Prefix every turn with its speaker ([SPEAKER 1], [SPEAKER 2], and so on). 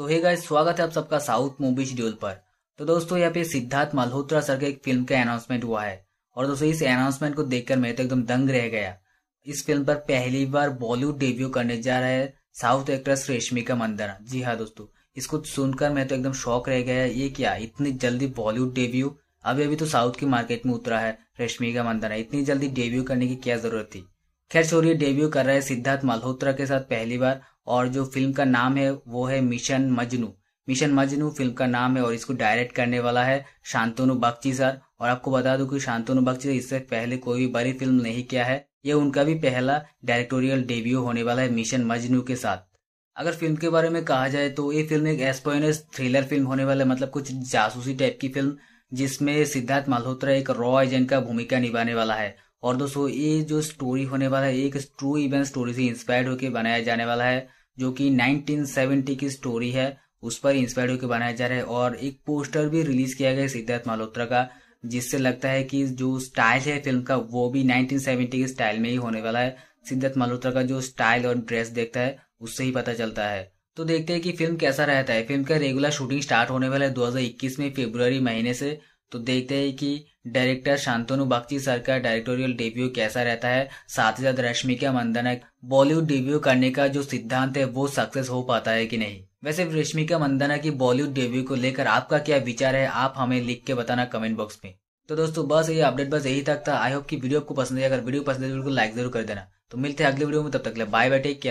[SPEAKER 1] सो hey guys स्वागत है आप सबका साउथ मूवी शेड्यूल पर तो दोस्तों यहाँ पे सिद्धार्थ मल्होत्रा सर के एक फिल्म का अनाउंसमेंट हुआ है और दोस्तों इस अनाउंसमेंट को देखकर मैं तो एकदम दंग रह गया इस फिल्म पर पहली बार बॉलीवुड डेब्यू करने जा रहा है साउथ एक्ट्रेस रेशमिका मंदना जी हाँ दोस्तों इसको सुनकर मैं तो एकदम शौक रह गया ये क्या इतनी जल्दी बॉलीवुड डेब्यू अभी अभी तो साउथ की मार्केट में उतरा है रेशमिका मंदना इतनी जल्दी डेब्यू करने की क्या जरूरत थी खैर शौर्य डेब्यू कर रहे सिद्धार्थ मल्होत्रा के साथ पहली बार और जो फिल्म का नाम है वो है mission Majnu mission Majnu film का नाम है और इसको डायरेक्ट करने वाला है शांतनु बागची सर और आपको बता दूं कि शांतनु बागची इससे पहले कोई भी बड़ी फिल्म नहीं किया है यह उनका भी पहला डायरेक्टोरियल डेब्यू होने वाला है मिशन मजनू के साथ अगर फिल्म के बारे में कहा जाए तो ये फिल्म एक एस्पोइनस थ्रिलर फिल्म होने वाला है मतलब कुछ जासूसी टाइप की फिल्म जिसमें सिद्धार्थ मल्होत्रा एक रॉ एजेंट का भूमिका निभाने वाला है और दोस्तों ये जो स्टोरी होने वाला है एक ट्रू इवेंट स्टोरी से इंस्पायर्ड होकर बनाया जाने वाला है जो कि 1970 की स्टोरी है उस पर इंस्पायर्ड होकर बनाया जा रहा है और एक पोस्टर भी रिलीज किया गया सिद्धार्थ मल्होत्रा का जिससे लगता है कि जो स्टाइल है फिल्म का वो भी 1970 के स्टाइल में ही होने वाला है सिद्धार्थ मल्होत्रा का जो स्टाइल और ड्रेस देखता है उससे ही पता चलता है तो देखते हैं कि फिल्म कैसा रहता है फिल्म का रेगुलर शूटिंग स्टार्ट होने वाला है 2021 में फेब्रुवरी महीने से तो देखते हैं कि डायरेक्टर शांतनु बागची सर का डायरेक्टोरियल डेब्यू कैसा रहता है साथ ही साथ रश्मिका मंदाना बॉलीवुड डेब्यू करने का जो सिद्धांत है वो सक्सेस हो पाता है कि नहीं वैसे रश्मिका मंदाना की बॉलीवुड डेब्यू को लेकर आपका क्या विचार है आप हमें लिख के बताना कमेंट बॉक्स में तो दोस्तों बस ये अपडेट बस यही तक था आई होप की वीडियो आपको पसंद है अगर वीडियो पसंद है तो लाइक जरूर कर देना तो मिलते हैं अगले वीडियो में तब तक बाय बाय टेक